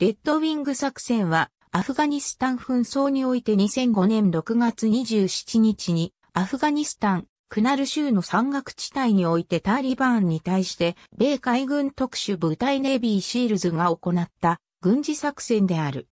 レッドウィング作戦は、アフガニスタン紛争において2005年6月27日に、アフガニスタン、クナル州の山岳地帯においてタリバーンに対して、米海軍特殊部隊ネビーシールズが行った軍事作戦である。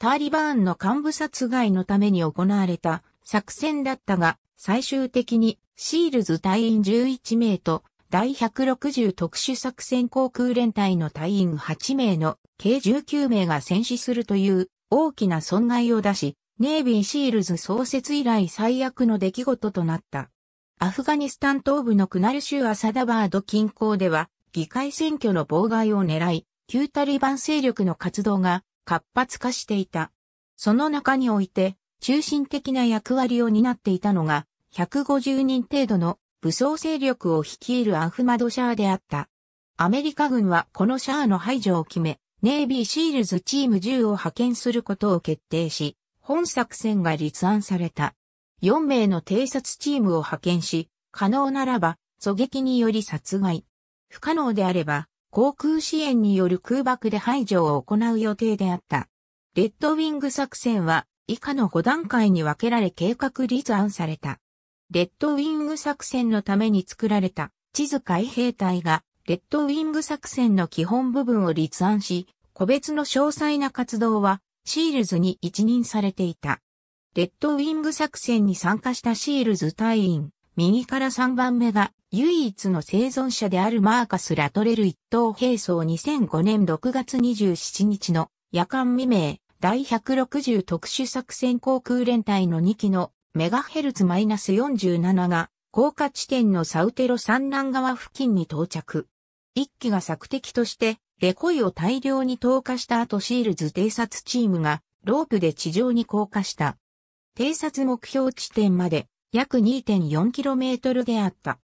タリバーンの幹部殺害のために行われた作戦だったが、最終的にシールズ隊員11名と第160特殊作戦航空連隊の隊員8名の計19名が戦死するという大きな損害を出し、ネイビーシールズ創設以来最悪の出来事となった。アフガニスタン東部のクナル州アサダバード近郊では、議会選挙の妨害を狙い、旧タリバン勢力の活動が活発化していた。その中において、中心的な役割を担っていたのが、150人程度の武装勢力を率いるアフマド・シャーであった。アメリカ軍はこのシャーの排除を決め、ネイビーシールズチーム10を派遣することを決定し、本作戦が立案された。4名の偵察チームを派遣し、可能ならば、狙撃により殺害。不可能であれば、航空支援による空爆で排除を行う予定であった。レッドウィング作戦は、以下の5段階に分けられ計画立案された。レッドウィング作戦のために作られた地図海兵隊が、レッドウィング作戦の基本部分を立案し、個別の詳細な活動は、シールズに一任されていた。レッドウィング作戦に参加したシールズ隊員、右から3番目が唯一の生存者であるマーカス・ラトレル一等兵装2005年6月27日の夜間未明第160特殊作戦航空連隊の2機のメガヘルツマイナス4 7が、降下地点のサウテロ産南側付近に到着。一機が索敵として、デコイを大量に投下した後シールズ偵察チームが、ロープで地上に降下した。偵察目標地点まで、約 2.4km であった。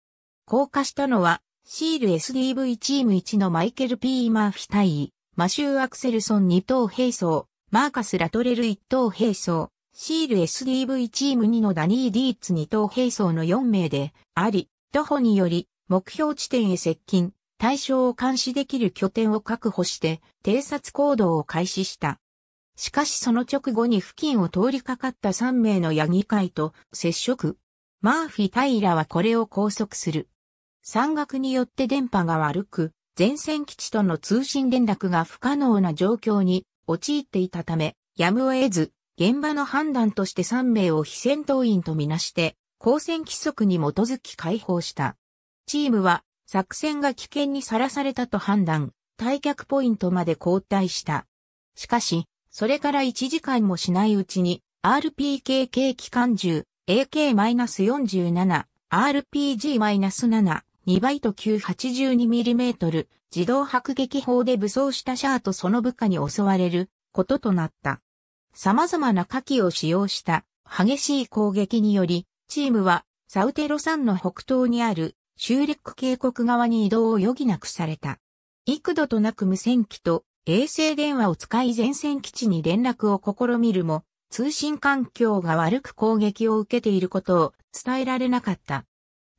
降下したのは、シール SDV チーム1のマイケル・ P・ マーフィ対、マシュー・アクセルソン2等兵装、マーカス・ラトレル1等兵装、シール SDV チーム2のダニー・ディーツ2等兵装の4名で、あり、徒歩により、目標地点へ接近、対象を監視できる拠点を確保して、偵察行動を開始した。しかしその直後に付近を通りかかった3名のヤギ会と接触。マーフィ・タイラはこれを拘束する。山岳によって電波が悪く、前線基地との通信連絡が不可能な状況に陥っていたため、やむを得ず、現場の判断として3名を非戦闘員とみなして、交戦規則に基づき解放した。チームは作戦が危険にさらされたと判断、退却ポイントまで交代した。しかし、それから1時間もしないうちに、RPKK 機関銃、AK-47、RPG-7、2倍と 982mm 自動迫撃砲で武装したシャアとその部下に襲われることとなった。様々な火器を使用した激しい攻撃により、チームはサウテロ山の北東にあるシューリック渓谷側に移動を余儀なくされた。幾度となく無線機と衛星電話を使い前線基地に連絡を試みるも、通信環境が悪く攻撃を受けていることを伝えられなかった。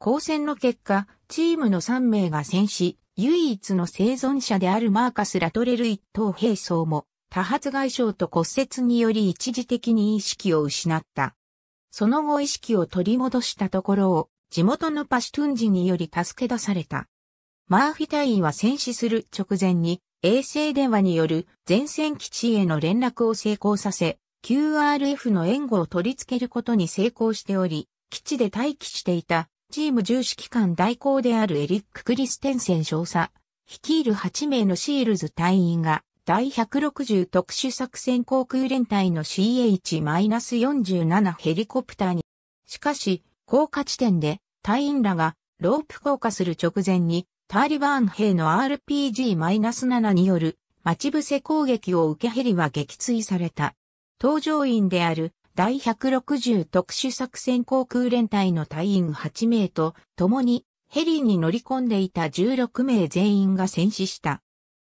交戦の結果、チームの3名が戦死、唯一の生存者であるマーカス・ラトレル一等兵装も多発外傷と骨折により一時的に意識を失った。その後意識を取り戻したところを地元のパシュトゥンジにより助け出された。マーフィ隊員は戦死する直前に衛星電話による前線基地への連絡を成功させ、QRF の援護を取り付けることに成功しており、基地で待機していたチーム重視機関代行であるエリック・クリステンセン少佐、率いる8名のシールズ隊員が第160特殊作戦航空連隊の CH-47 ヘリコプターに。しかし、降下地点で隊員らがロープ降下する直前にターリバーン兵の RPG-7 による待ち伏せ攻撃を受けヘリは撃墜された。搭乗員である第160特殊作戦航空連隊の隊員8名と共にヘリに乗り込んでいた16名全員が戦死した。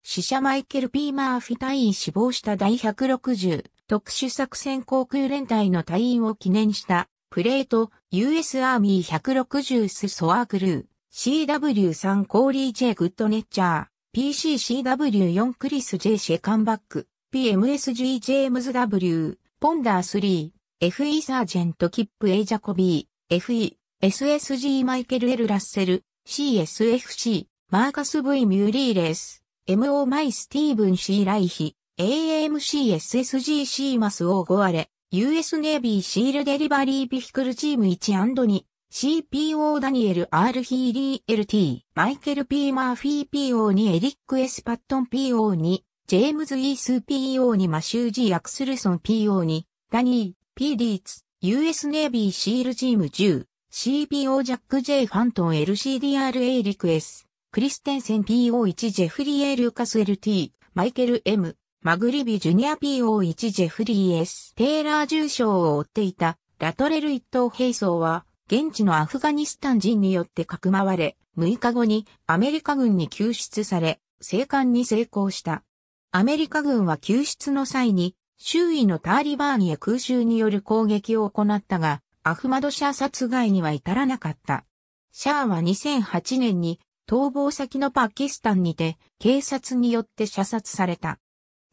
死者マイケル・ P・ マーフィ隊員死亡した第160特殊作戦航空連隊の隊員を記念したプレート US アーミー160スソアークルー CW3 コーリー・ジェ・グッドネッチャー PCCW4 クリス・ J・ シェカンバック PMSG・ ジェームズ・ W ポンダー 3FE サージェント・キップ・ A・ ジャコビー FE SSG マイケル・ L・ ラッセル CSFC マーカス・ V・ ミューリーレス MO マイスティーブン C ライヒ、a m c s s g c マスオーゴアレ、US ネイビーシールデリバリービヒクルチーム 1&2、CPO ダニエル R ヒーリー LT、マイケル P マーフィー PO2 エリック S パットン PO2、ジェームズ・イース PO2 マシュージー・アクスルソン PO2、ダニー、P リーツ、US ネイビーシールチーム10、CPO ジャック J ファントン LCDRA リクエス。クリステンセン PO1 ジェフリー A ルーカス LT、マイケル M、マグリビジュニア PO1 ジェフリー S、テーラー重傷を負っていたラトレル一等兵装は、現地のアフガニスタン人によってかくまわれ、6日後にアメリカ軍に救出され、生還に成功した。アメリカ軍は救出の際に、周囲のタリバーンへ空襲による攻撃を行ったが、アフマドシャー殺害には至らなかった。シャーは2008年に逃亡先のパキスタンにて警察によって射殺された。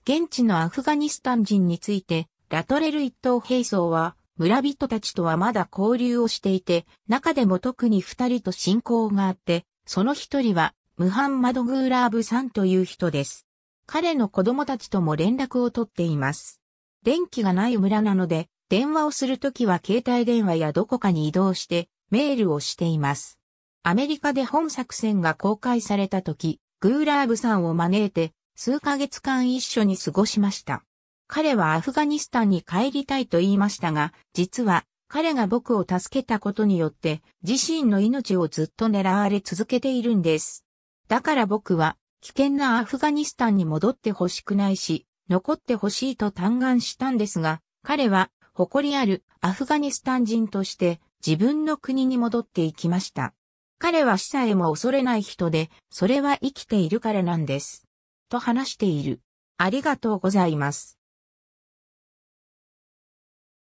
現地のアフガニスタン人について、ラトレル一等兵装は村人たちとはまだ交流をしていて、中でも特に二人と親交があって、その一人はムハンマド・グーラーブさんという人です。彼の子供たちとも連絡を取っています。電気がない村なので、電話をするときは携帯電話やどこかに移動してメールをしています。アメリカで本作戦が公開された時、グーラーブさんを招いて、数ヶ月間一緒に過ごしました。彼はアフガニスタンに帰りたいと言いましたが、実は彼が僕を助けたことによって自身の命をずっと狙われ続けているんです。だから僕は危険なアフガニスタンに戻ってほしくないし、残ってほしいと嘆願したんですが、彼は誇りあるアフガニスタン人として自分の国に戻っていきました。彼は死さえも恐れない人で、それは生きているからなんです。と話している。ありがとうございます。